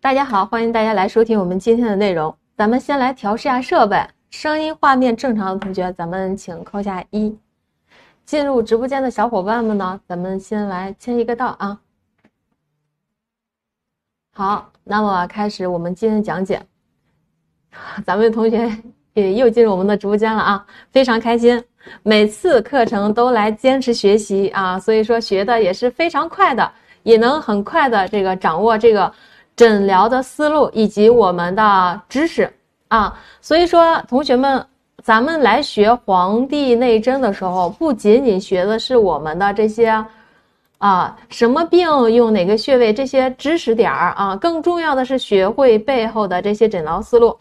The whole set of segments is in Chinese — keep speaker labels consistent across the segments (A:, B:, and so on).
A: 大家好，欢迎大家来收听我们今天的内容。咱们先来调试一下设备，声音、画面正常的同学，咱们请扣下一。进入直播间的小伙伴们呢，咱们先来签一个到啊。好，那么开始我们今天讲解。咱们同学也又进入我们的直播间了啊，非常开心。每次课程都来坚持学习啊，所以说学的也是非常快的，也能很快的这个掌握这个。诊疗的思路以及我们的知识啊，所以说同学们，咱们来学《黄帝内针》的时候，不仅仅学的是我们的这些啊什么病用哪个穴位这些知识点儿啊，更重要的是学会背后的这些诊疗思路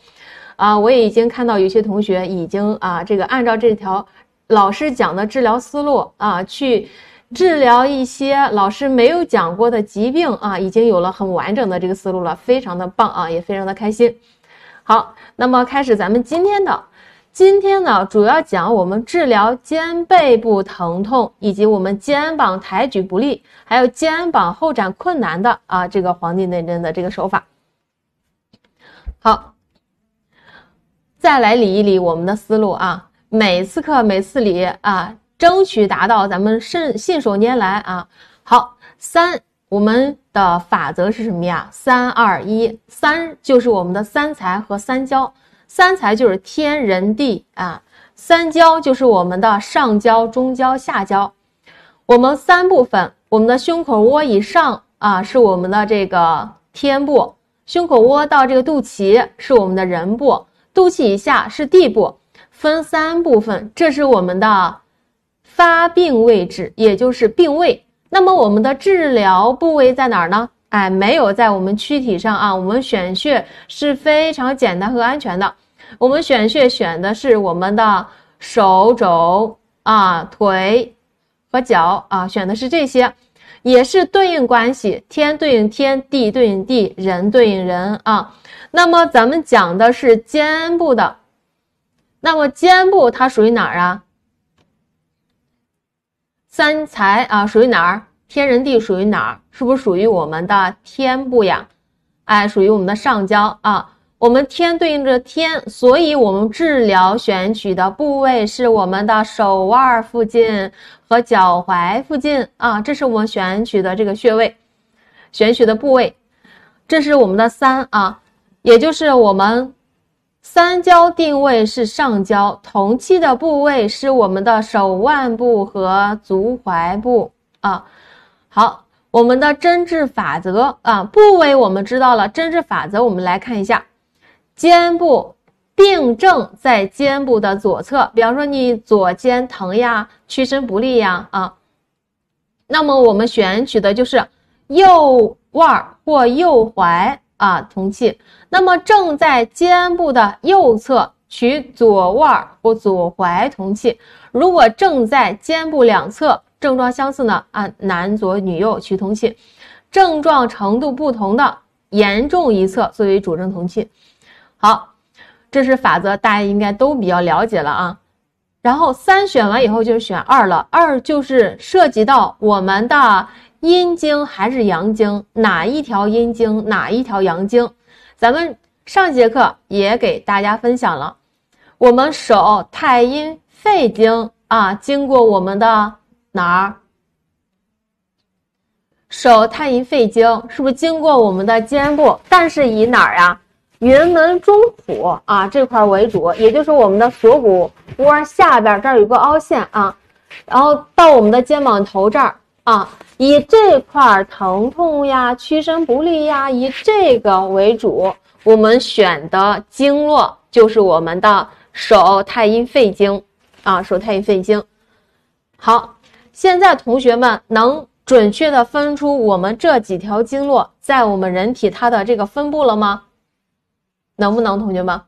A: 啊。我已经看到有些同学已经啊，这个按照这条老师讲的治疗思路啊去。治疗一些老师没有讲过的疾病啊，已经有了很完整的这个思路了，非常的棒啊，也非常的开心。好，那么开始咱们今天的，今天呢主要讲我们治疗肩背部疼痛，以及我们肩膀抬举不利，还有肩膀后展困难的啊这个黄帝内针的这个手法。好，再来理一理我们的思路啊，每次课每次理啊。争取达到咱们信信手拈来啊！好，三，我们的法则是什么呀？三二一，三就是我们的三才和三焦。三才就是天、人、地啊。三焦就是我们的上焦、中焦、下焦。我们三部分，我们的胸口窝以上啊是我们的这个天部，胸口窝到这个肚脐是我们的人部，肚脐以下是地部，分三部分。这是我们的。发病位置，也就是病位。那么我们的治疗部位在哪儿呢？哎，没有在我们躯体上啊。我们选穴是非常简单和安全的。我们选穴选的是我们的手肘啊、腿和脚啊，选的是这些，也是对应关系：天对应天，地对应地，人对应人啊。那么咱们讲的是肩部的，那么肩部它属于哪儿啊？三财啊，属于哪儿？天人地属于哪儿？是不是属于我们的天部呀？哎，属于我们的上焦啊。我们天对应着天，所以我们治疗选取的部位是我们的手腕儿附近和脚踝附近啊。这是我们选取的这个穴位，选取的部位。这是我们的三啊，也就是我们。三焦定位是上焦，同气的部位是我们的手腕部和足踝部啊。好，我们的针治法则啊，部位我们知道了，针治法则我们来看一下：肩部病症在肩部的左侧，比方说你左肩疼呀，屈伸不利呀啊，那么我们选取的就是右腕或右踝。啊，同气。那么，正在肩部的右侧取左腕或左踝同气。如果正在肩部两侧症状相似呢，按男左女右取同气。症状程度不同的，严重一侧作为主症同气。好，这是法则，大家应该都比较了解了啊。然后三选完以后，就是选二了。二就是涉及到我们的。阴经还是阳经？哪一条阴经？哪一条阳经？咱们上节课也给大家分享了，我们手太阴肺经啊，经过我们的哪儿？手太阴肺经是不是经过我们的肩部？但是以哪儿呀？云门中府啊这块为主，也就是我们的锁骨窝下边这儿有个凹陷啊，然后到我们的肩膀头这儿啊。以这块疼痛呀、屈伸不利呀，以这个为主，我们选的经络就是我们的手太阴肺经啊，手太阴肺经。好，现在同学们能准确的分出我们这几条经络在我们人体它的这个分布了吗？能不能，同学们？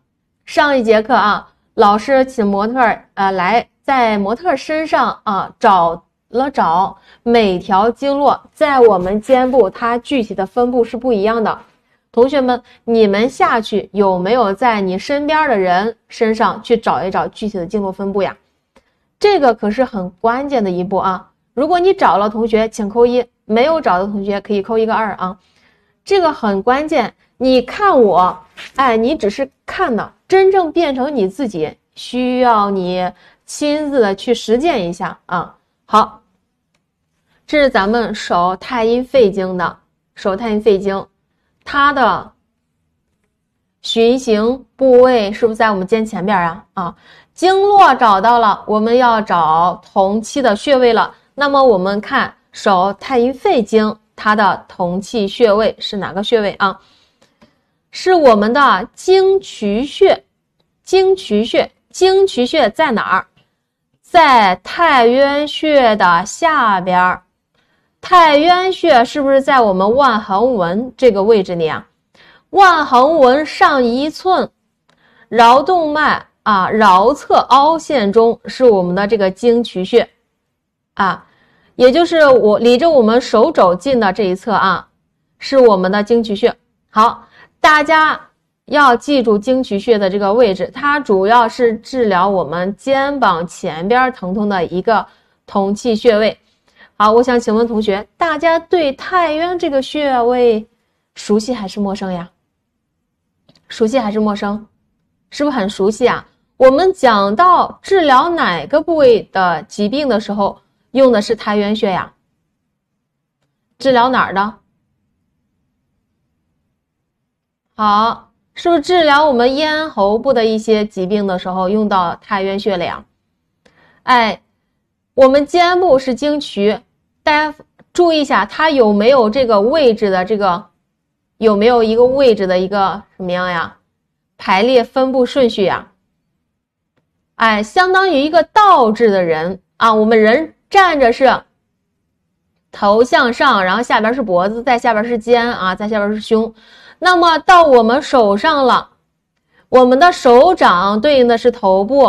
A: 上一节课啊，老师请模特呃来在模特身上啊找。了找每条经络在我们肩部，它具体的分布是不一样的。同学们，你们下去有没有在你身边的人身上去找一找具体的经络分布呀？这个可是很关键的一步啊！如果你找了，同学请扣一；没有找的同学可以扣一个二啊。这个很关键，你看我，哎，你只是看了，真正变成你自己，需要你亲自的去实践一下啊。好，这是咱们手太阴肺经的，手太阴肺经，它的循行部位是不是在我们肩前边儿啊？啊，经络找到了，我们要找同期的穴位了。那么我们看手太阴肺经，它的同气穴位是哪个穴位啊？是我们的经渠穴，经渠穴，经渠穴在哪儿？在太渊穴的下边，太渊穴是不是在我们腕横纹这个位置里啊？腕横纹上一寸，桡动脉啊桡侧凹陷中是我们的这个经渠穴啊，也就是我离着我们手肘近的这一侧啊，是我们的经渠穴。好，大家。要记住经渠穴的这个位置，它主要是治疗我们肩膀前边疼痛的一个同气穴位。好，我想请问同学，大家对太渊这个穴位熟悉还是陌生呀？熟悉还是陌生？是不是很熟悉啊？我们讲到治疗哪个部位的疾病的时候，用的是太渊穴呀？治疗哪儿的？好。是不是治疗我们咽喉部的一些疾病的时候用到太渊穴了呀？哎，我们肩部是经渠，大家注意一下，它有没有这个位置的这个有没有一个位置的一个什么样呀？排列分布顺序呀？哎，相当于一个倒置的人啊，我们人站着是。头向上，然后下边是脖子，再下边是肩啊，再下边是胸，那么到我们手上了，我们的手掌对应的是头部，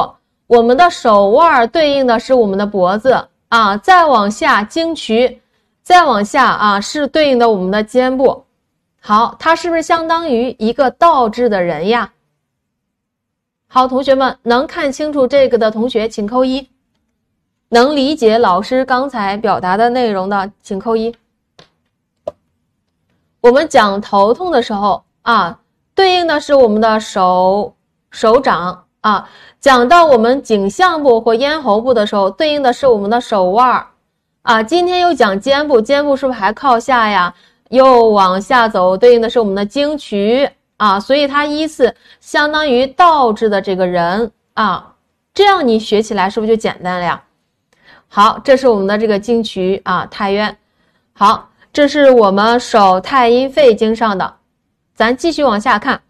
A: 我们的手腕对应的是我们的脖子啊，再往下经渠，再往下啊是对应的我们的肩部。好，它是不是相当于一个倒置的人呀？好，同学们能看清楚这个的同学，请扣一。能理解老师刚才表达的内容的，请扣一。我们讲头痛的时候啊，对应的是我们的手手掌啊；讲到我们颈项部或咽喉部的时候，对应的是我们的手腕儿啊。今天又讲肩部，肩部是不是还靠下呀？又往下走，对应的是我们的经渠啊。所以它依次相当于倒置的这个人啊，这样你学起来是不是就简单了呀？好，这是我们的这个经渠啊，太渊。好，这是我们手太阴肺经上的，咱继续往下看，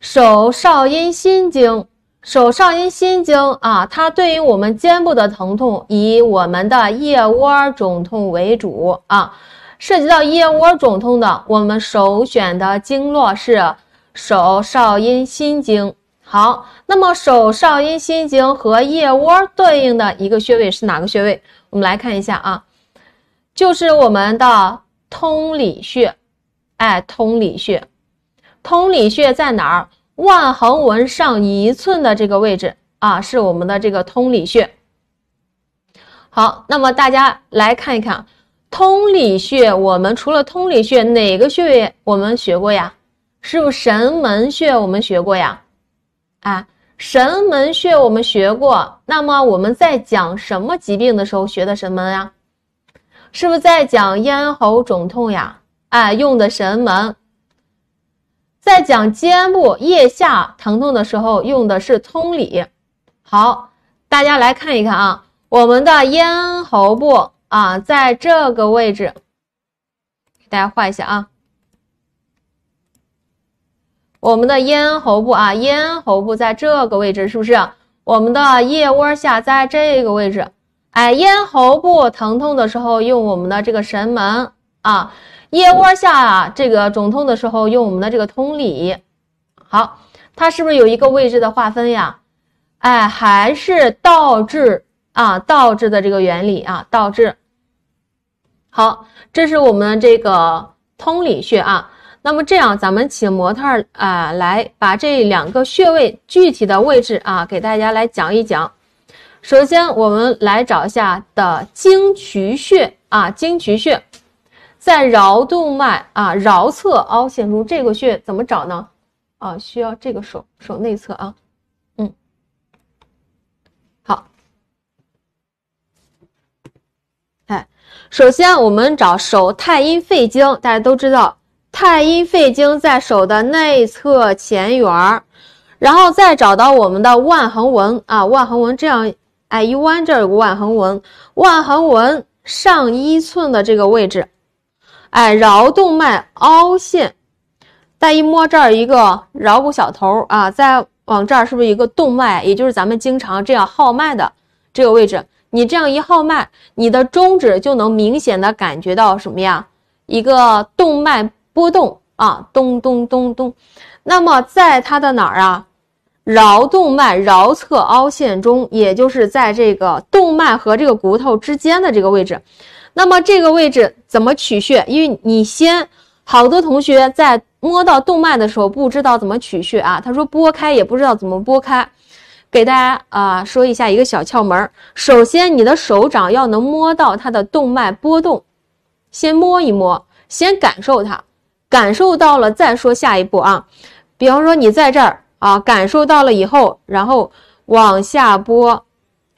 A: 手少阴心经，手少阴心经啊，它对于我们肩部的疼痛，以我们的腋窝肿痛为主啊，涉及到腋窝肿痛的，我们首选的经络是手少阴心经。好，那么手少阴心经和腋窝对应的一个穴位是哪个穴位？我们来看一下啊，就是我们的通里穴，哎，通里穴，通里穴在哪儿？腕横纹上一寸的这个位置啊，是我们的这个通里穴。好，那么大家来看一看，通里穴，我们除了通里穴，哪个穴位我们学过呀？是不是神门穴？我们学过呀？哎，神门穴我们学过，那么我们在讲什么疾病的时候学的神门呀？是不是在讲咽喉肿痛呀？哎，用的神门。在讲肩部腋下疼痛的时候用的是通里。好，大家来看一看啊，我们的咽喉部啊，在这个位置，给大家画一下啊。我们的咽喉部啊，咽喉部在这个位置，是不是？我们的腋窝下在这个位置，哎，咽喉部疼痛的时候用我们的这个神门啊，腋窝下这个肿痛的时候用我们的这个通里，好，它是不是有一个位置的划分呀？哎，还是倒置啊，倒置的这个原理啊，倒置。好，这是我们这个通里穴啊。那么这样，咱们请模特啊来把这两个穴位具体的位置啊给大家来讲一讲。首先，我们来找一下的经渠穴啊，经渠穴在桡动脉啊桡侧凹陷中，这个穴怎么找呢？啊，需要这个手手内侧啊。嗯，好，哎，首先我们找手太阴肺经，大家都知道。太阴肺经在手的内侧前缘儿，然后再找到我们的腕横纹啊，腕横纹这样，哎一弯这儿腕横纹，腕横纹上一寸的这个位置，哎桡动脉凹陷，再一摸这儿一个桡骨小头啊，再往这儿是不是一个动脉？也就是咱们经常这样号脉的这个位置，你这样一号脉，你的中指就能明显的感觉到什么呀？一个动脉。波动啊，咚咚咚咚。那么在它的哪儿啊？桡动脉桡侧凹陷中，也就是在这个动脉和这个骨头之间的这个位置。那么这个位置怎么取穴？因为你先好多同学在摸到动脉的时候不知道怎么取穴啊，他说拨开也不知道怎么拨开。给大家啊说一下一个小窍门：首先你的手掌要能摸到它的动脉波动，先摸一摸，先感受它。感受到了再说下一步啊，比方说你在这儿啊，感受到了以后，然后往下拨，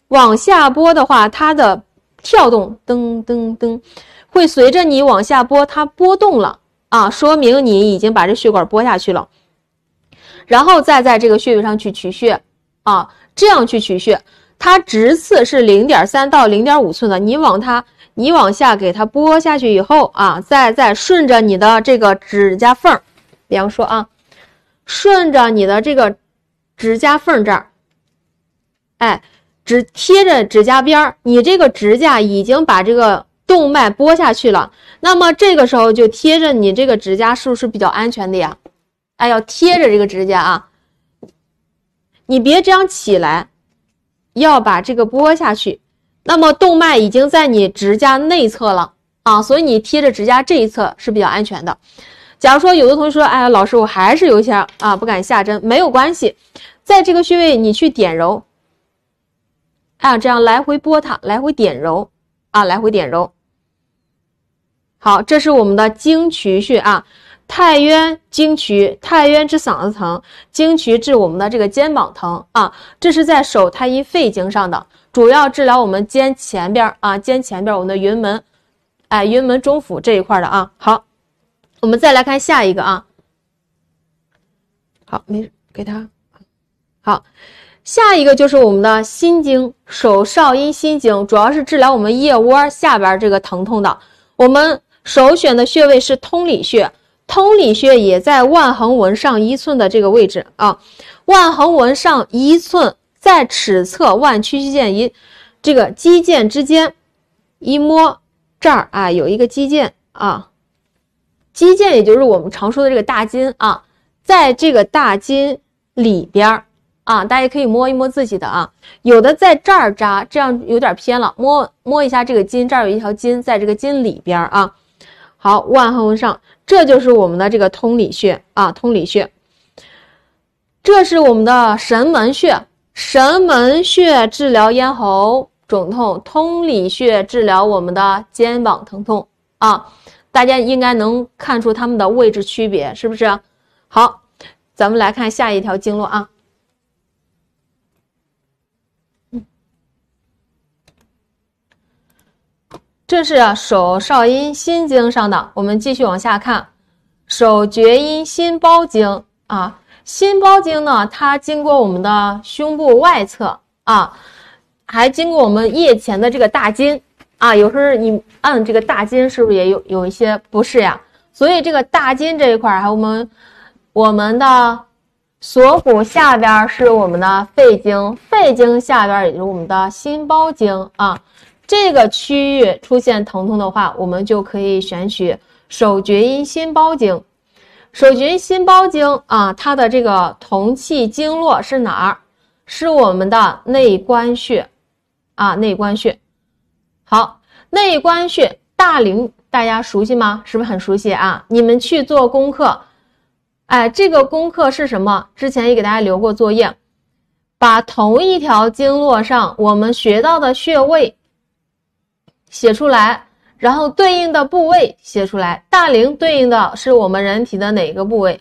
A: 往下拨的话，它的跳动噔噔噔，会随着你往下拨，它波动了啊，说明你已经把这血管拨下去了，然后再在这个穴位上去取穴啊，这样去取穴，它直刺是零点三到零点五寸的，你往它。你往下给它拨下去以后啊，再再顺着你的这个指甲缝，比方说啊，顺着你的这个指甲缝这儿，哎，只贴着指甲边儿，你这个指甲已经把这个动脉拨下去了，那么这个时候就贴着你这个指甲，是不是比较安全的呀？哎，要贴着这个指甲啊，你别这样起来，要把这个拨下去。那么动脉已经在你指甲内侧了啊，所以你贴着指甲这一侧是比较安全的。假如说有的同学说，哎，老师我还是有一些啊不敢下针，没有关系，在这个穴位你去点揉，啊，这样来回拨它，来回点揉啊，来回点揉。好，这是我们的经渠穴啊。太渊、经渠，太渊治嗓子疼，经渠治我们的这个肩膀疼啊，这是在手太阴肺经上的，主要治疗我们肩前边啊，肩前边我们的云门，哎，云门、中府这一块的啊。好，我们再来看下一个啊。好，没给他。好，下一个就是我们的心经，手少阴心经，主要是治疗我们腋窝下边这个疼痛的。我们首选的穴位是通里穴。通里穴也在腕横纹上一寸的这个位置啊，腕横纹上一寸，在尺侧腕屈肌腱一这个肌腱之间，一摸这儿啊，有一个肌腱啊，肌腱也就是我们常说的这个大筋啊，在这个大筋里边儿啊，大家可以摸一摸自己的啊，有的在这儿扎，这样有点偏了，摸摸一下这个筋，这儿有一条筋，在这个筋里边啊。好，腕横纹上，这就是我们的这个通里穴啊，通里穴。这是我们的神门穴，神门穴治疗咽喉肿痛，通里穴治疗我们的肩膀疼痛啊。大家应该能看出它们的位置区别，是不是？好，咱们来看下一条经络啊。这是手少阴心经上的，我们继续往下看，手厥阴心包经啊，心包经呢，它经过我们的胸部外侧啊，还经过我们腋前的这个大筋啊，有时候你按这个大筋，是不是也有有一些不适呀？所以这个大筋这一块，还有我们我们的锁骨下边是我们的肺经，肺经下边也是我们的心包经啊。这个区域出现疼痛的话，我们就可以选取手厥阴心包经。手厥心包经啊，它的这个同气经络是哪儿？是我们的内关穴啊，内关穴。好，内关穴，大陵大家熟悉吗？是不是很熟悉啊？你们去做功课，哎，这个功课是什么？之前也给大家留过作业，把同一条经络上我们学到的穴位。写出来，然后对应的部位写出来。大陵对应的是我们人体的哪个部位？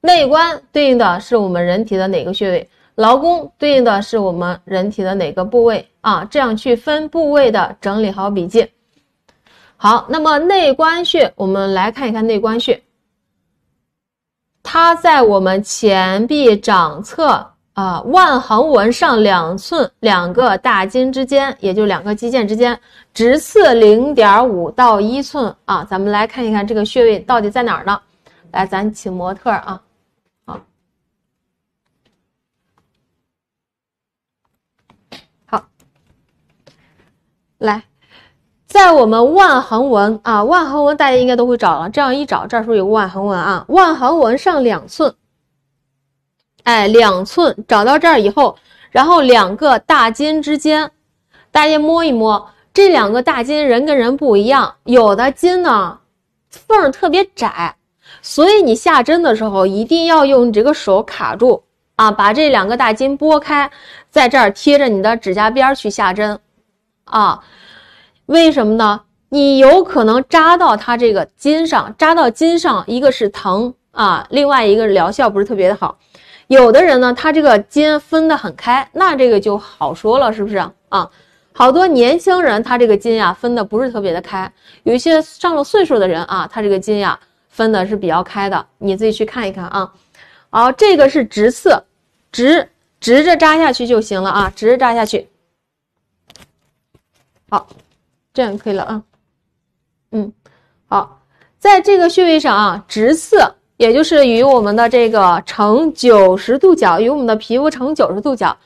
A: 内关对应的是我们人体的哪个穴位？劳宫对应的是我们人体的哪个部位？啊，这样去分部位的整理好笔记。好，那么内关穴，我们来看一看内关穴，它在我们前臂掌侧。啊，腕横纹上两寸，两个大筋之间，也就两个肌腱之间，直刺零点五到一寸啊。咱们来看一看这个穴位到底在哪儿呢？来，咱请模特啊。好，好，来，在我们腕横纹啊，腕横纹大家应该都会找了。这样一找，这儿是不是有腕横纹啊？腕横纹上两寸。哎，两寸找到这儿以后，然后两个大筋之间，大家摸一摸这两个大筋，人跟人不一样，有的筋呢缝特别窄，所以你下针的时候一定要用你这个手卡住啊，把这两个大筋拨开，在这儿贴着你的指甲边去下针啊。为什么呢？你有可能扎到它这个筋上，扎到筋上一个是疼啊，另外一个疗效不是特别的好。有的人呢，他这个筋分得很开，那这个就好说了，是不是啊？好多年轻人他这个筋呀分的不是特别的开，有一些上了岁数的人啊，他这个筋呀分的是比较开的，你自己去看一看啊。好，这个是直刺，直直着扎下去就行了啊，直着扎下去。好，这样可以了啊。嗯，好，在这个穴位上啊，直刺。也就是与我们的这个成九十度角，与我们的皮肤成九十度角，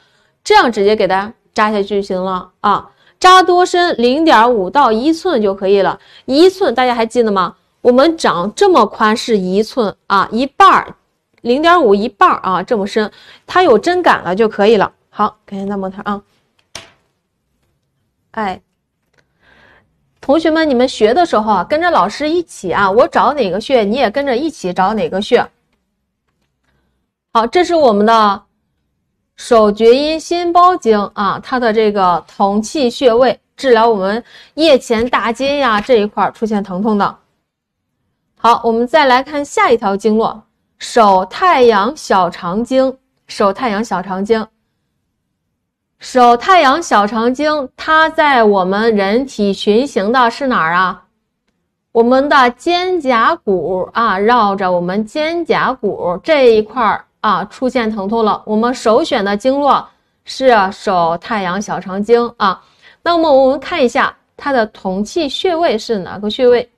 A: 这样直接给它扎下去就行了啊。扎多深？零点五到一寸就可以了。一寸，大家还记得吗？我们长这么宽是一寸啊，一半儿，零点五，一半儿啊，这么深，它有针感了就可以了。好，感谢大模特啊，哎。同学们，你们学的时候啊，跟着老师一起啊，我找哪个穴，你也跟着一起找哪个穴。好，这是我们的手厥阴心包经啊，它的这个同气穴位，治疗我们腋前大筋呀这一块出现疼痛的。好，我们再来看下一条经络，手太阳小肠经，手太阳小肠经。手太阳小肠经，它在我们人体循行的是哪儿啊？我们的肩胛骨啊，绕着我们肩胛骨这一块儿啊，出现疼痛了。我们首选的经络是手太阳小肠经啊。那么我们看一下它的同气穴位是哪个穴位？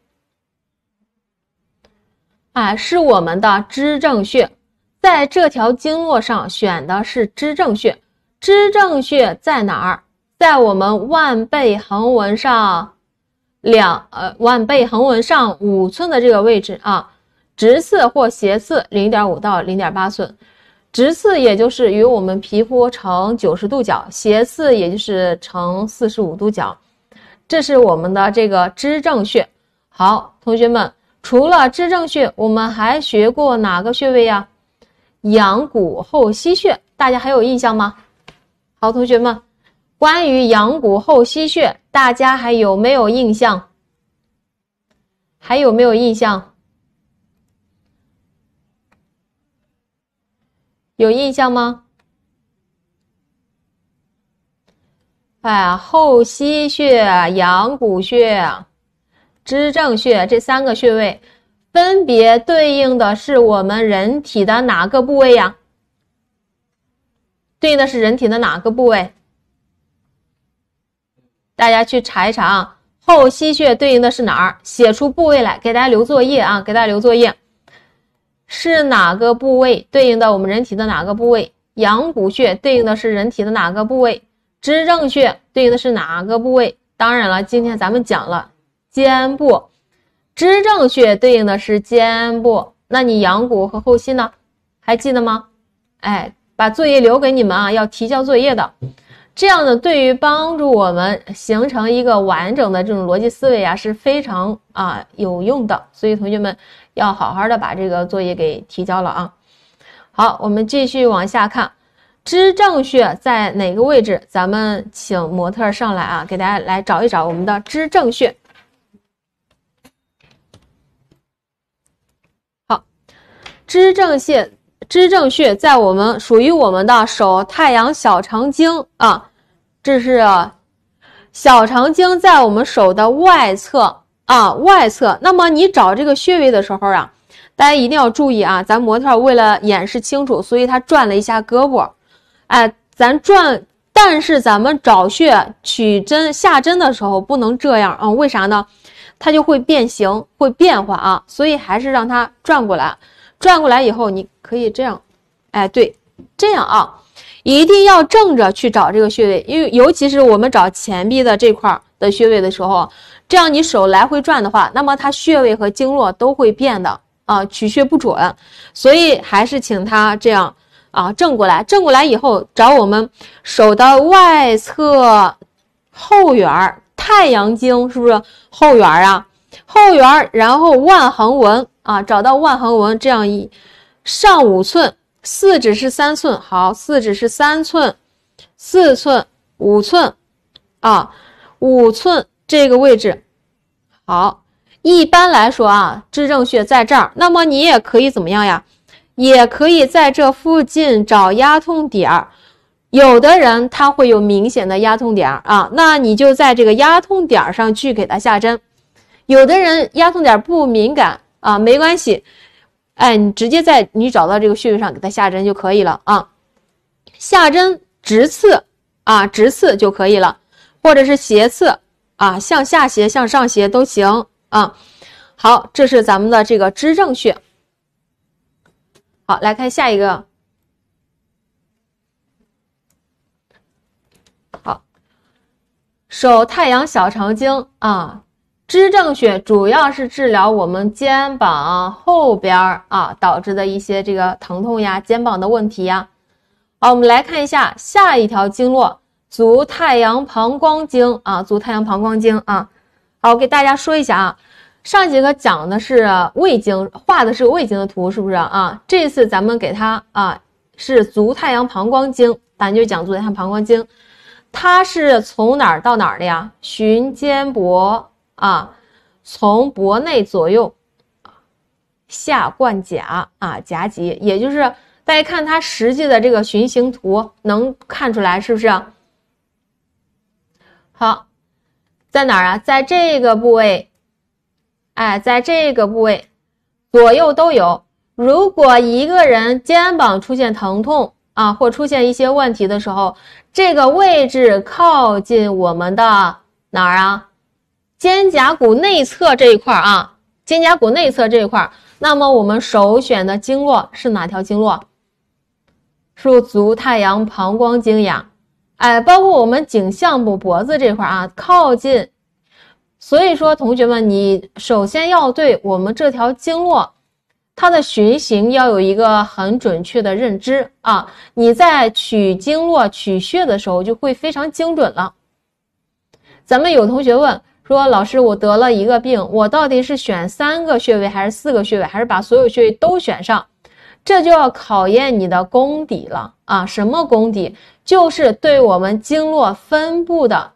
A: 啊，是我们的支正穴，在这条经络上选的是支正穴。支正穴在哪儿？在我们腕背横纹上两呃腕背横纹上五寸的这个位置啊，直刺或斜刺零点五到零点八寸，直刺也就是与我们皮肤成九十度角，斜刺也就是成四十五度角。这是我们的这个支正穴。好，同学们，除了支正穴，我们还学过哪个穴位呀？阳谷后溪穴，大家还有印象吗？好，同学们，关于阳谷后溪穴，大家还有没有印象？还有没有印象？有印象吗？哎，后溪穴、阳谷穴、支正穴这三个穴位，分别对应的是我们人体的哪个部位呀？对应的是人体的哪个部位？大家去查一查啊，后溪穴对应的是哪儿？写出部位来，给大家留作业啊，给大家留作业。是哪个部位对应的我们人体的哪个部位？阳谷穴对应的是人体的哪个部位？支正穴对应的是哪个部位？当然了，今天咱们讲了肩部，支正穴对应的是肩部，那你阳谷和后溪呢？还记得吗？哎。把作业留给你们啊，要提交作业的。这样呢，对于帮助我们形成一个完整的这种逻辑思维啊，是非常啊有用的。所以同学们要好好的把这个作业给提交了啊。好，我们继续往下看，支正穴在哪个位置？咱们请模特上来啊，给大家来找一找我们的支正穴。好，支正穴。支正穴在我们属于我们的手太阳小肠经啊，这是小肠经在我们手的外侧啊外侧。那么你找这个穴位的时候啊，大家一定要注意啊。咱模特为了演示清楚，所以他转了一下胳膊，哎，咱转，但是咱们找穴取针下针的时候不能这样啊？为啥呢？它就会变形，会变化啊，所以还是让它转过来。转过来以后，你可以这样，哎，对，这样啊，一定要正着去找这个穴位，因为尤其是我们找前臂的这块的穴位的时候，这样你手来回转的话，那么它穴位和经络都会变的啊，取穴不准，所以还是请他这样啊，正过来，正过来以后找我们手的外侧后缘，太阳经是不是后缘啊？后缘，然后腕横纹啊，找到腕横纹，这样一上五寸，四指是三寸，好，四指是三寸，四寸五寸啊，五寸这个位置，好，一般来说啊，支正穴在这儿，那么你也可以怎么样呀？也可以在这附近找压痛点儿，有的人他会有明显的压痛点儿啊，那你就在这个压痛点儿上去给他下针。有的人压痛点不敏感啊，没关系，哎，你直接在你找到这个穴位上给他下针就可以了啊，下针直刺啊，直刺就可以了，或者是斜刺啊，向下斜、向上斜都行啊。好，这是咱们的这个支正穴。好，来看下一个。好，手太阳小肠经啊。支正穴主要是治疗我们肩膀后边啊导致的一些这个疼痛呀、肩膀的问题呀。好，我们来看一下下一条经络足太阳膀胱经啊，足太阳膀胱经啊。好，我给大家说一下啊，上节课讲的是胃经，画的是胃经的图，是不是啊？这次咱们给它啊是足太阳膀胱经，咱就讲足太阳膀胱经，它是从哪儿到哪儿的呀？循肩膊。啊，从脖内左右下贯甲啊甲脊，也就是大家看它实际的这个循行图，能看出来是不是？好，在哪儿啊？在这个部位，哎，在这个部位左右都有。如果一个人肩膀出现疼痛啊，或出现一些问题的时候，这个位置靠近我们的哪儿啊？肩胛骨内侧这一块儿啊，肩胛骨内侧这一块儿，那么我们首选的经络是哪条经络？是足太阳膀胱经呀，哎，包括我们颈项部、脖子这块啊，靠近。所以说，同学们，你首先要对我们这条经络它的循行要有一个很准确的认知啊，你在取经络取穴的时候就会非常精准了。咱们有同学问。说老师，我得了一个病，我到底是选三个穴位还是四个穴位，还是把所有穴位都选上？这就要考验你的功底了啊！什么功底？就是对我们经络分布的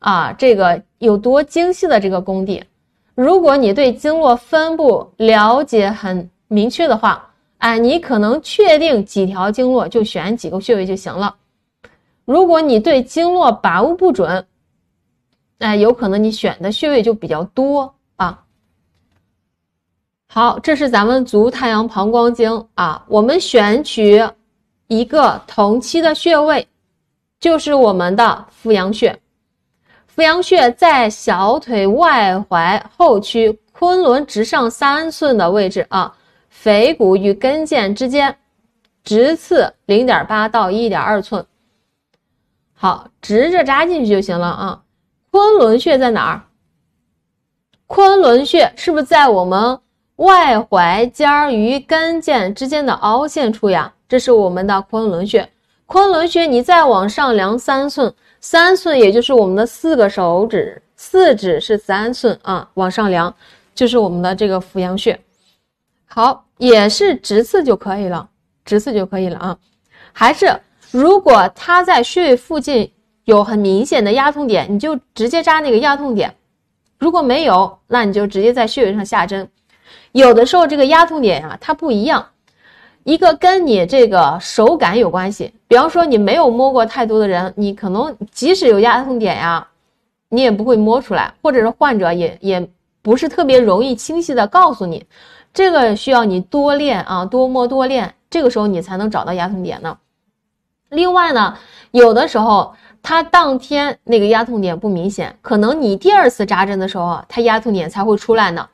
A: 啊，这个有多精细的这个功底。如果你对经络分布了解很明确的话，哎，你可能确定几条经络就选几个穴位就行了。如果你对经络把握不准，那有可能你选的穴位就比较多啊。好，这是咱们足太阳膀胱经啊。我们选取一个同期的穴位，就是我们的扶阳穴。扶阳穴在小腿外踝后区，昆仑直上三寸的位置啊，腓骨与跟腱之间，直刺零点八到一点二寸。好，直着扎进去就行了啊。昆仑穴在哪儿？昆仑穴是不是在我们外踝尖儿与跟腱之间的凹陷处呀？这是我们的昆仑穴。昆仑穴，你再往上量三寸，三寸也就是我们的四个手指，四指是三寸啊。往上量就是我们的这个扶阳穴。好，也是直刺就可以了，直刺就可以了啊。还是如果它在穴位附近。有很明显的压痛点，你就直接扎那个压痛点。如果没有，那你就直接在穴位上下针。有的时候这个压痛点啊，它不一样，一个跟你这个手感有关系。比方说你没有摸过太多的人，你可能即使有压痛点呀，你也不会摸出来，或者是患者也也不是特别容易清晰的告诉你。这个需要你多练啊，多摸多练，这个时候你才能找到压痛点呢。另外呢，有的时候。它当天那个压痛点不明显，可能你第二次扎针的时候，它压痛点才会出来呢。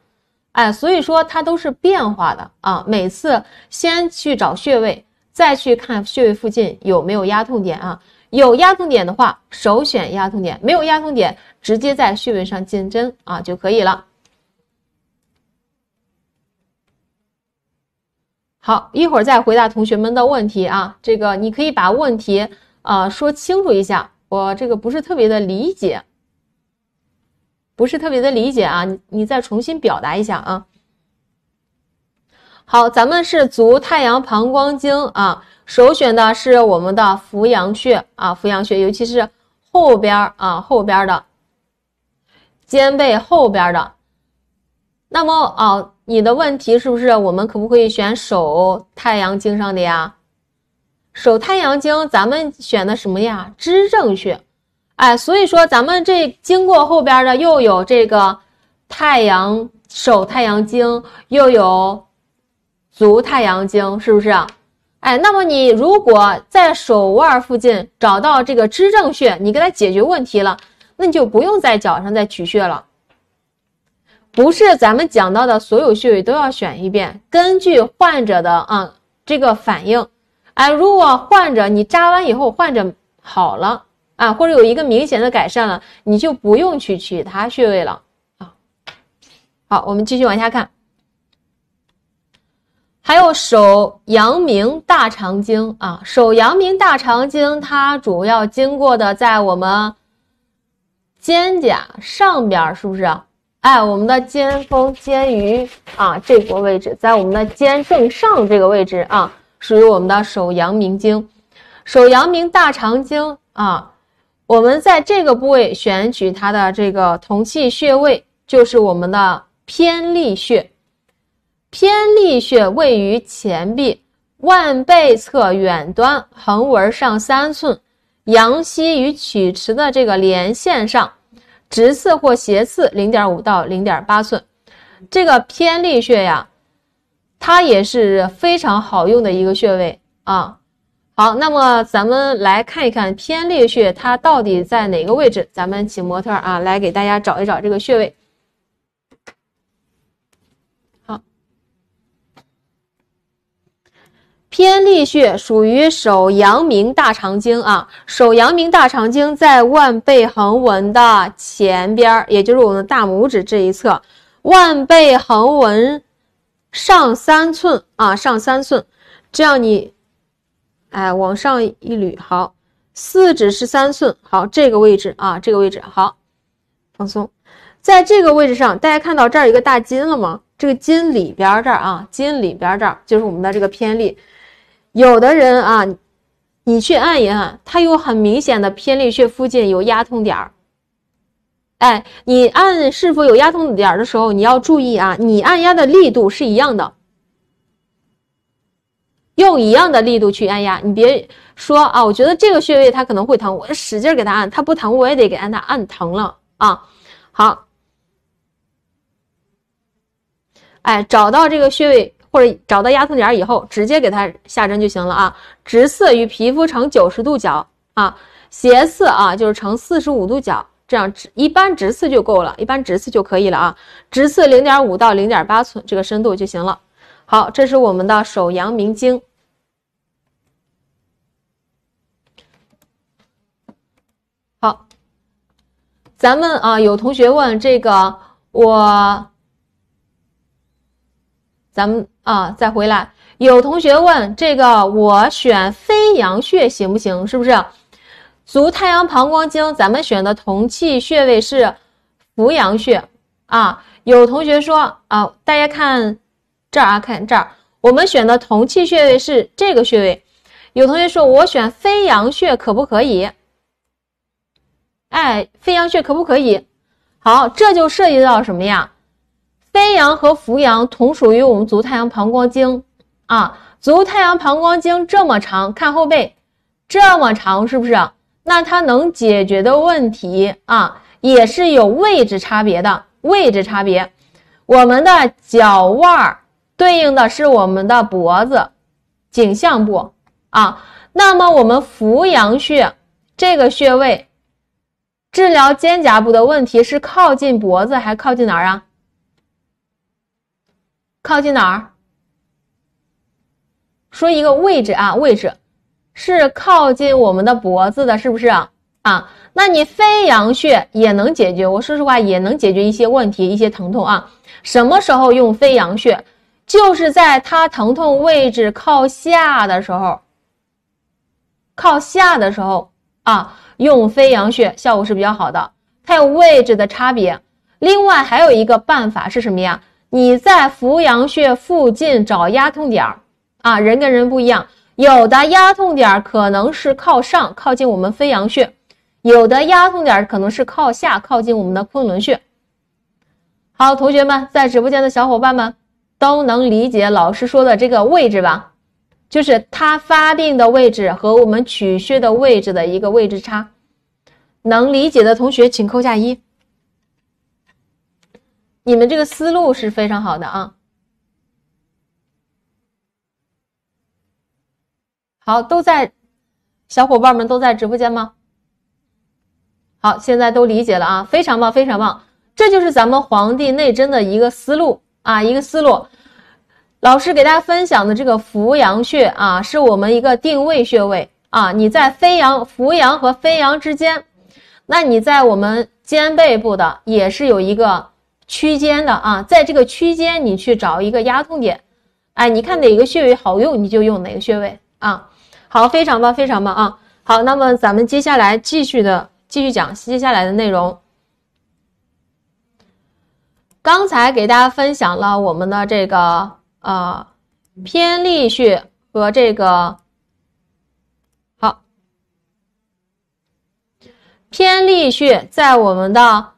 A: 哎，所以说它都是变化的啊。每次先去找穴位，再去看穴位附近有没有压痛点啊。有压痛点的话，首选压痛点；没有压痛点，直接在穴位上进针啊就可以了。好，一会儿再回答同学们的问题啊。这个你可以把问题啊说清楚一下。我这个不是特别的理解，不是特别的理解啊！你你再重新表达一下啊。好，咱们是足太阳膀胱经啊，首选的是我们的扶阳穴啊，扶阳穴，尤其是后边啊后边的肩背后边的。那么啊，你的问题是不是我们可不可以选手太阳经上的呀？手太阳经，咱们选的什么呀？支正穴，哎，所以说咱们这经过后边的又有这个太阳手太阳经，又有足太阳经，是不是？哎，那么你如果在手腕附近找到这个支正穴，你给它解决问题了，那你就不用在脚上再取穴了。不是咱们讲到的所有穴位都要选一遍，根据患者的啊这个反应。哎，如果患者你扎完以后患者好了啊，或者有一个明显的改善了，你就不用去取他穴位了啊。好，我们继续往下看。还有手阳明大肠经啊，手阳明大肠经它主要经过的在我们肩胛上边，是不是？哎，我们的肩峰、肩盂啊，这个位置在我们的肩正上这个位置啊。属于我们的手阳明经，手阳明大肠经啊。我们在这个部位选取它的这个同气穴位，就是我们的偏历穴。偏历穴位于前臂腕背侧远端横纹上三寸，阳溪与曲池的这个连线上，直刺或斜刺零点五到零点八寸。这个偏历穴呀。它也是非常好用的一个穴位啊。好，那么咱们来看一看偏历穴它到底在哪个位置。咱们请模特啊来给大家找一找这个穴位。好，偏历穴属于手阳明大肠经啊，手阳明大肠经在腕背横纹的前边也就是我们的大拇指这一侧，腕背横纹。上三寸啊，上三寸，这样你，哎，往上一捋，好，四指是三寸，好，这个位置啊，这个位置好，放松，在这个位置上，大家看到这儿一个大筋了吗？这个筋里边这儿啊，筋里边这儿就是我们的这个偏力，有的人啊，你去按一按，它有很明显的偏力穴附近有压痛点儿。哎，你按是否有压痛点的时候，你要注意啊！你按压的力度是一样的，用一样的力度去按压。你别说啊，我觉得这个穴位它可能会疼，我使劲给它按，它不疼，我也得给按它按疼了啊！好，哎，找到这个穴位或者找到压痛点以后，直接给它下针就行了啊！直刺与皮肤成九十度角啊，斜刺啊就是成四十五度角。这样直一般直刺就够了，一般直刺就可以了啊，直刺零点五到零点八寸这个深度就行了。好，这是我们的手阳明经。好，咱们啊，有同学问这个，我咱们啊再回来，有同学问这个，我选飞阳穴行不行？是不是？足太阳膀胱经，咱们选的同气穴位是扶阳穴啊。有同学说啊，大家看这儿啊，看这儿，我们选的同气穴位是这个穴位。有同学说，我选飞扬穴可不可以？哎，飞扬穴可不可以？好，这就涉及到什么呀？飞扬和扶阳同属于我们足太阳膀胱经啊。足太阳膀胱经这么长，看后背这么长，是不是？那它能解决的问题啊，也是有位置差别的。位置差别，我们的脚腕儿对应的是我们的脖子、颈项部啊。那么我们扶阳穴这个穴位治疗肩胛部的问题，是靠近脖子还靠近哪儿啊？靠近哪儿？说一个位置啊，位置。是靠近我们的脖子的，是不是啊？那你飞扬穴也能解决，我说实话也能解决一些问题、一些疼痛啊。什么时候用飞扬穴？就是在它疼痛位置靠下的时候，靠下的时候啊，用飞扬穴效果是比较好的。它有位置的差别。另外还有一个办法是什么呀？你在扶阳穴附近找压痛点儿啊，人跟人不一样。有的压痛点可能是靠上，靠近我们飞阳穴；有的压痛点可能是靠下，靠近我们的昆仑穴。好，同学们，在直播间的小伙伴们都能理解老师说的这个位置吧？就是它发病的位置和我们取穴的位置的一个位置差。能理解的同学请扣下一。你们这个思路是非常好的啊。好，都在小伙伴们都在直播间吗？好，现在都理解了啊，非常棒，非常棒。这就是咱们《黄帝内针》的一个思路啊，一个思路。老师给大家分享的这个扶阳穴啊，是我们一个定位穴位啊。你在飞扬、扶阳和飞扬之间，那你在我们肩背部的也是有一个区间的啊。在这个区间，你去找一个压痛点，哎，你看哪个穴位好用，你就用哪个穴位啊。好，非常棒，非常棒啊！好，那么咱们接下来继续的继续讲接下来的内容。刚才给大家分享了我们的这个呃偏历穴和这个好偏历穴在我们的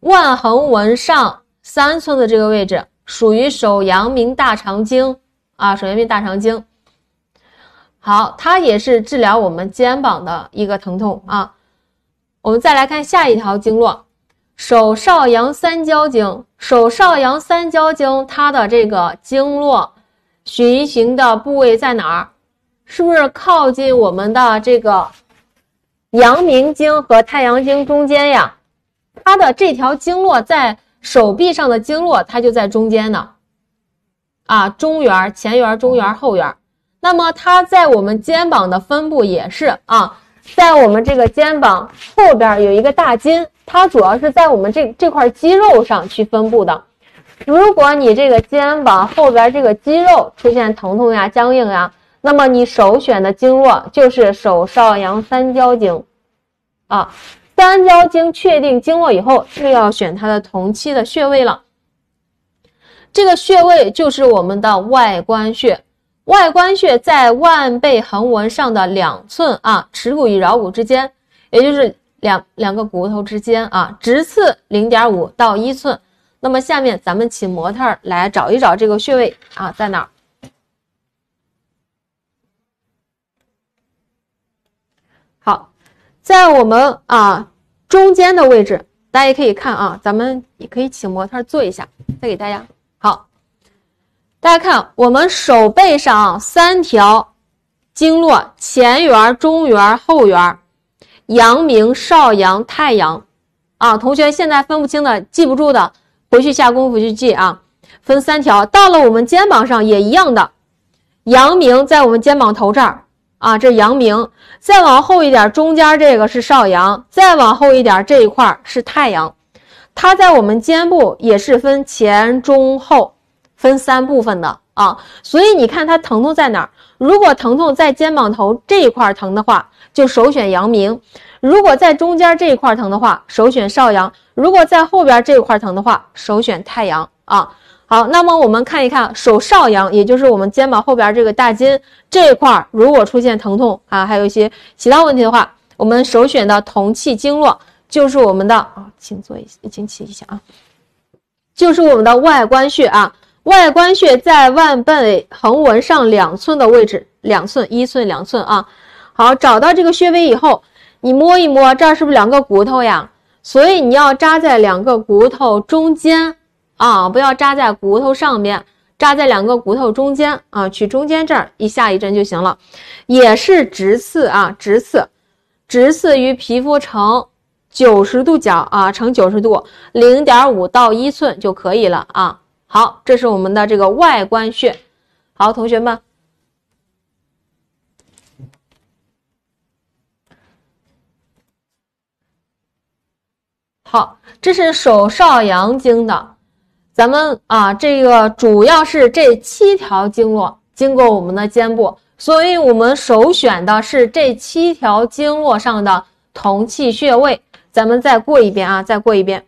A: 腕横纹上三寸的这个位置，属于手阳明大肠经啊，手阳明大肠经。好，它也是治疗我们肩膀的一个疼痛啊。我们再来看下一条经络，手少阳三焦经。手少阳三焦经，它的这个经络循行的部位在哪儿？是不是靠近我们的这个阳明经和太阳经中间呀？它的这条经络在手臂上的经络，它就在中间呢。啊，中缘、前缘、中缘、后缘。那么它在我们肩膀的分布也是啊，在我们这个肩膀后边有一个大筋，它主要是在我们这这块肌肉上去分布的。如果你这个肩膀后边这个肌肉出现疼痛呀、僵硬呀，那么你首选的经络就是手少阳三焦经啊。三焦经确定经络以后，就要选它的同期的穴位了。这个穴位就是我们的外关穴。外关穴在腕背横纹上的两寸啊，尺骨与桡骨之间，也就是两两个骨头之间啊，直刺零点五到一寸。那么下面咱们请模特来找一找这个穴位啊，在哪儿？好，在我们啊中间的位置，大家也可以看啊，咱们也可以请模特做一下，再给大家好。大家看，我们手背上三条经络：前缘、中缘、后缘，阳明、少阳、太阳。啊，同学现在分不清的、记不住的，回去下功夫去记啊。分三条，到了我们肩膀上也一样的。阳明在我们肩膀头这儿啊，这阳明；再往后一点，中间这个是少阳；再往后一点，这一块是太阳。它在我们肩部也是分前、中、后。分三部分的啊，所以你看它疼痛在哪儿？如果疼痛在肩膀头这一块疼的话，就首选阳明；如果在中间这一块疼的话，首选少阳；如果在后边这一块疼的话，首选太阳啊。好，那么我们看一看手少阳，也就是我们肩膀后边这个大筋这一块，如果出现疼痛啊，还有一些其他问题的话，我们首选的同气经络就是我们的啊，请坐一下，请起一下啊，就是我们的外关穴啊。外关穴在腕背横纹上两寸的位置，两寸一寸两寸啊。好，找到这个穴位以后，你摸一摸这儿是不是两个骨头呀？所以你要扎在两个骨头中间啊，不要扎在骨头上面，扎在两个骨头中间啊，取中间这儿一下一针就行了。也是直刺啊，直刺，直刺于皮肤呈九十度角啊，呈九十度，零点五到一寸就可以了啊。好，这是我们的这个外关穴。好，同学们，好，这是手少阳经的。咱们啊，这个主要是这七条经络经过我们的肩部，所以我们首选的是这七条经络上的同气穴位。咱们再过一遍啊，再过一遍。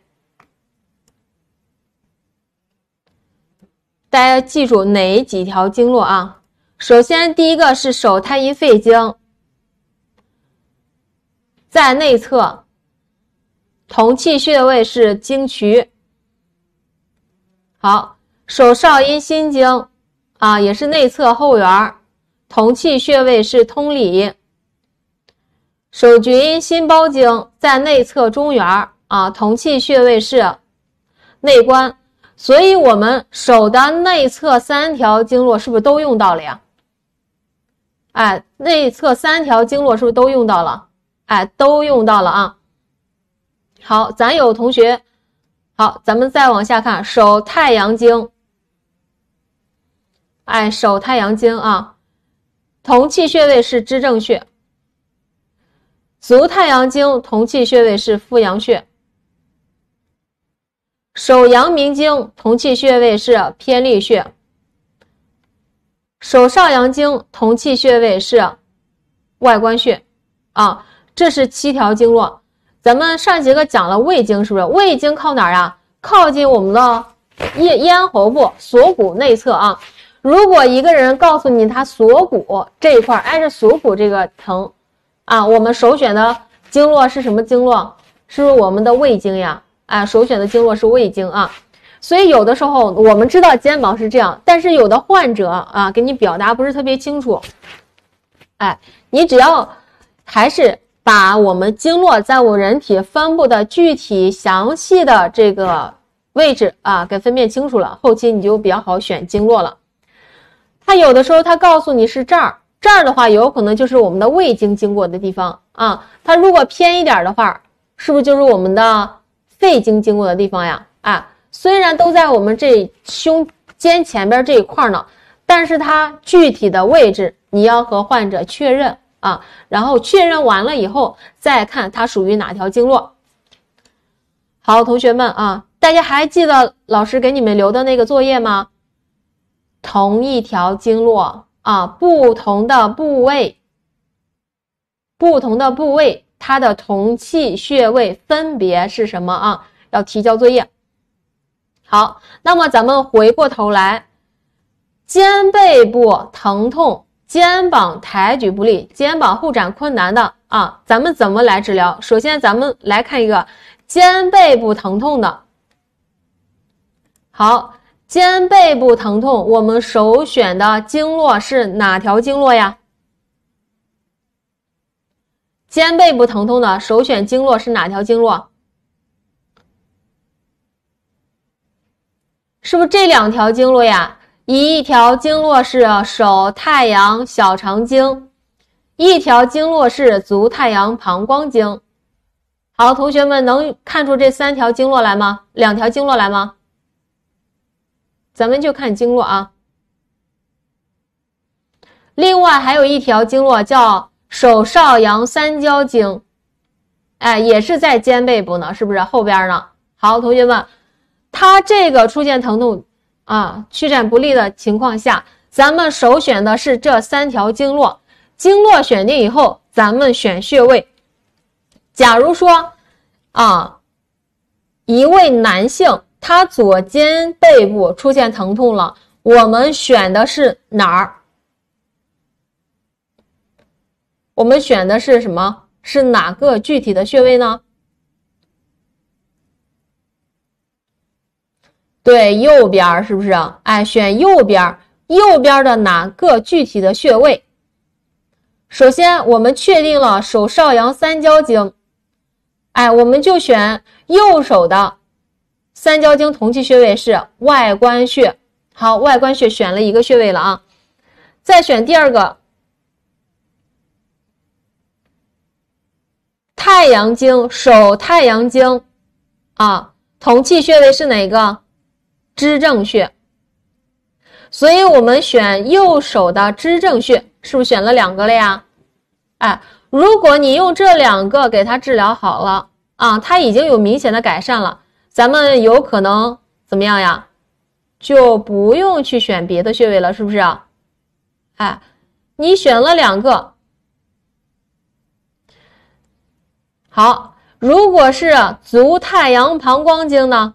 A: 大家要记住哪几条经络啊？首先，第一个是手太阴肺经，在内侧。同气穴位是经渠。好，手少阴心经啊，也是内侧后缘儿，同气穴位是通里。手厥阴心包经在内侧中缘儿啊，同气穴位是内关。所以，我们手的内侧三条经络是不是都用到了呀？哎，内侧三条经络是不是都用到了？哎，都用到了啊！好，咱有同学，好，咱们再往下看手太阳经。哎，手太阳经啊，同气穴位是支正穴；足太阳经同气穴位是复阳穴。手阳明经同气穴位是偏历穴，手少阳经同气穴位是外关穴。啊，这是七条经络。咱们上节课讲了胃经，是不是？胃经靠哪啊？靠近我们的咽咽喉部、锁骨内侧啊。如果一个人告诉你他锁骨这一块挨着锁骨这个疼，啊，我们首选的经络是什么经络？是不是我们的胃经呀？啊，首选的经络是胃经啊，所以有的时候我们知道肩膀是这样，但是有的患者啊，给你表达不是特别清楚。哎，你只要还是把我们经络在我人体分布的具体详细的这个位置啊，给分辨清楚了，后期你就比较好选经络了。他有的时候他告诉你是这儿这儿的话，有可能就是我们的胃经经过的地方啊。他如果偏一点的话，是不是就是我们的？肺经经过的地方呀，啊，虽然都在我们这胸肩前边这一块呢，但是它具体的位置你要和患者确认啊，然后确认完了以后再看它属于哪条经络。好，同学们啊，大家还记得老师给你们留的那个作业吗？同一条经络啊，不同的部位，不同的部位。它的同气穴位分别是什么啊？要提交作业。好，那么咱们回过头来，肩背部疼痛、肩膀抬举不利、肩膀后展困难的啊，咱们怎么来治疗？首先，咱们来看一个肩背部疼痛的。好，肩背部疼痛，我们首选的经络是哪条经络呀？肩背部疼痛的首选经络是哪条经络？是不是这两条经络呀？一条经络是手太阳小肠经，一条经络是足太阳膀胱经。好，同学们能看出这三条经络来吗？两条经络来吗？咱们就看经络啊。另外还有一条经络叫。手少阳三焦经，哎，也是在肩背部呢，是不是？后边呢？好，同学们，他这个出现疼痛啊、屈展不利的情况下，咱们首选的是这三条经络。经络选定以后，咱们选穴位。假如说啊，一位男性他左肩背部出现疼痛了，我们选的是哪儿？我们选的是什么？是哪个具体的穴位呢？对，右边是不是？哎，选右边，右边的哪个具体的穴位？首先，我们确定了手少阳三焦经，哎，我们就选右手的三焦经同气穴位是外关穴。好，外关穴选了一个穴位了啊，再选第二个。太阳经，手太阳经，啊，同气穴位是哪个？支正穴。所以我们选右手的支正穴，是不是选了两个了呀？哎，如果你用这两个给他治疗好了啊，他已经有明显的改善了，咱们有可能怎么样呀？就不用去选别的穴位了，是不是？哎，你选了两个。好，如果是足太阳膀胱经呢，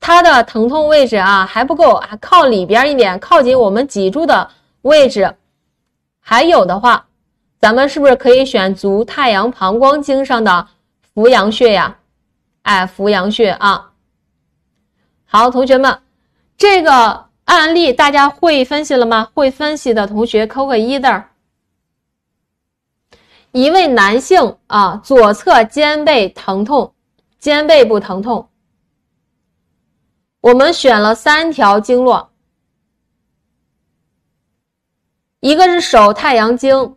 A: 它的疼痛位置啊还不够，还靠里边一点，靠近我们脊柱的位置。还有的话，咱们是不是可以选足太阳膀胱经上的扶阳穴呀？哎，扶阳穴啊。好，同学们，这个案例大家会分析了吗？会分析的同学扣个一字儿。一位男性啊，左侧肩背疼痛，肩背部疼痛。我们选了三条经络，一个是手太阳经，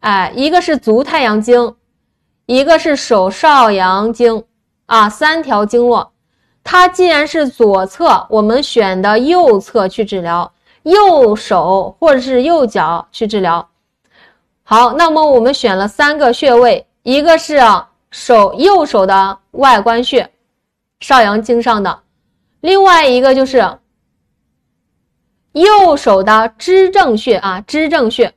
A: 哎，一个是足太阳经，一个是手少阳经，啊，三条经络。它既然是左侧，我们选的右侧去治疗，右手或者是右脚去治疗。好，那么我们选了三个穴位，一个是手右手的外关穴，少阳经上的；另外一个就是右手的支正穴啊，支正穴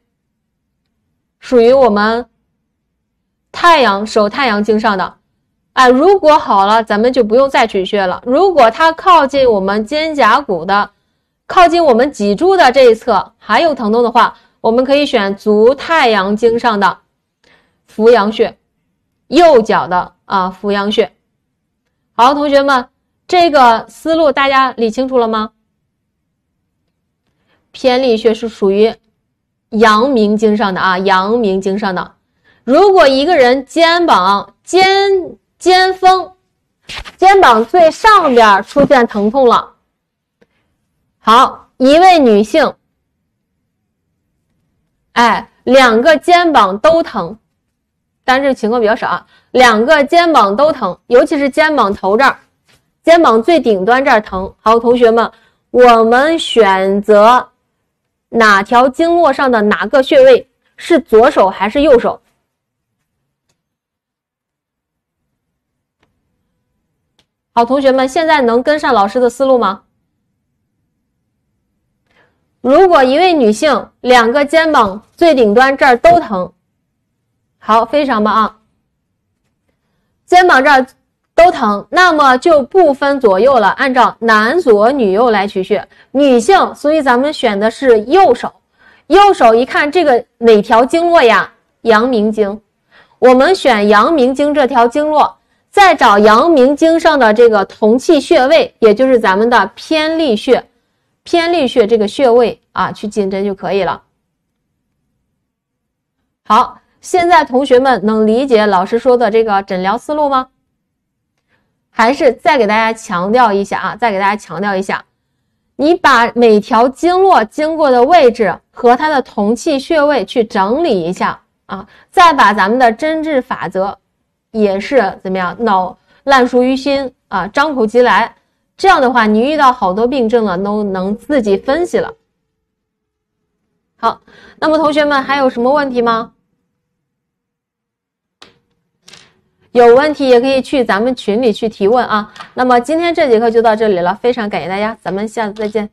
A: 属于我们太阳手太阳经上的。哎，如果好了，咱们就不用再取穴了。如果它靠近我们肩胛骨的、靠近我们脊柱的这一侧还有疼痛的话，我们可以选足太阳经上的扶阳穴，右脚的啊扶阳穴。好，同学们，这个思路大家理清楚了吗？偏历穴是属于阳明经上的啊，阳明经上的。如果一个人肩膀肩肩峰、肩膀最上边出现疼痛了，好，一位女性。哎，两个肩膀都疼，但是情况比较少啊。两个肩膀都疼，尤其是肩膀头这儿，肩膀最顶端这儿疼。好，同学们，我们选择哪条经络上的哪个穴位？是左手还是右手？好，同学们，现在能跟上老师的思路吗？如果一位女性两个肩膀最顶端这儿都疼，好，非常棒啊。肩膀这儿都疼，那么就不分左右了，按照男左女右来取穴。女性，所以咱们选的是右手。右手一看，这个哪条经络呀？阳明经。我们选阳明经这条经络，再找阳明经上的这个同气穴位，也就是咱们的偏历穴。偏历穴这个穴位啊，去进针就可以了。好，现在同学们能理解老师说的这个诊疗思路吗？还是再给大家强调一下啊，再给大家强调一下，你把每条经络经过的位置和它的同气穴位去整理一下啊，再把咱们的针治法则也是怎么样，脑烂熟于心啊，张口即来。这样的话，你遇到好多病症了，都能自己分析了。好，那么同学们还有什么问题吗？有问题也可以去咱们群里去提问啊。那么今天这节课就到这里了，非常感谢大家，咱们下次再见。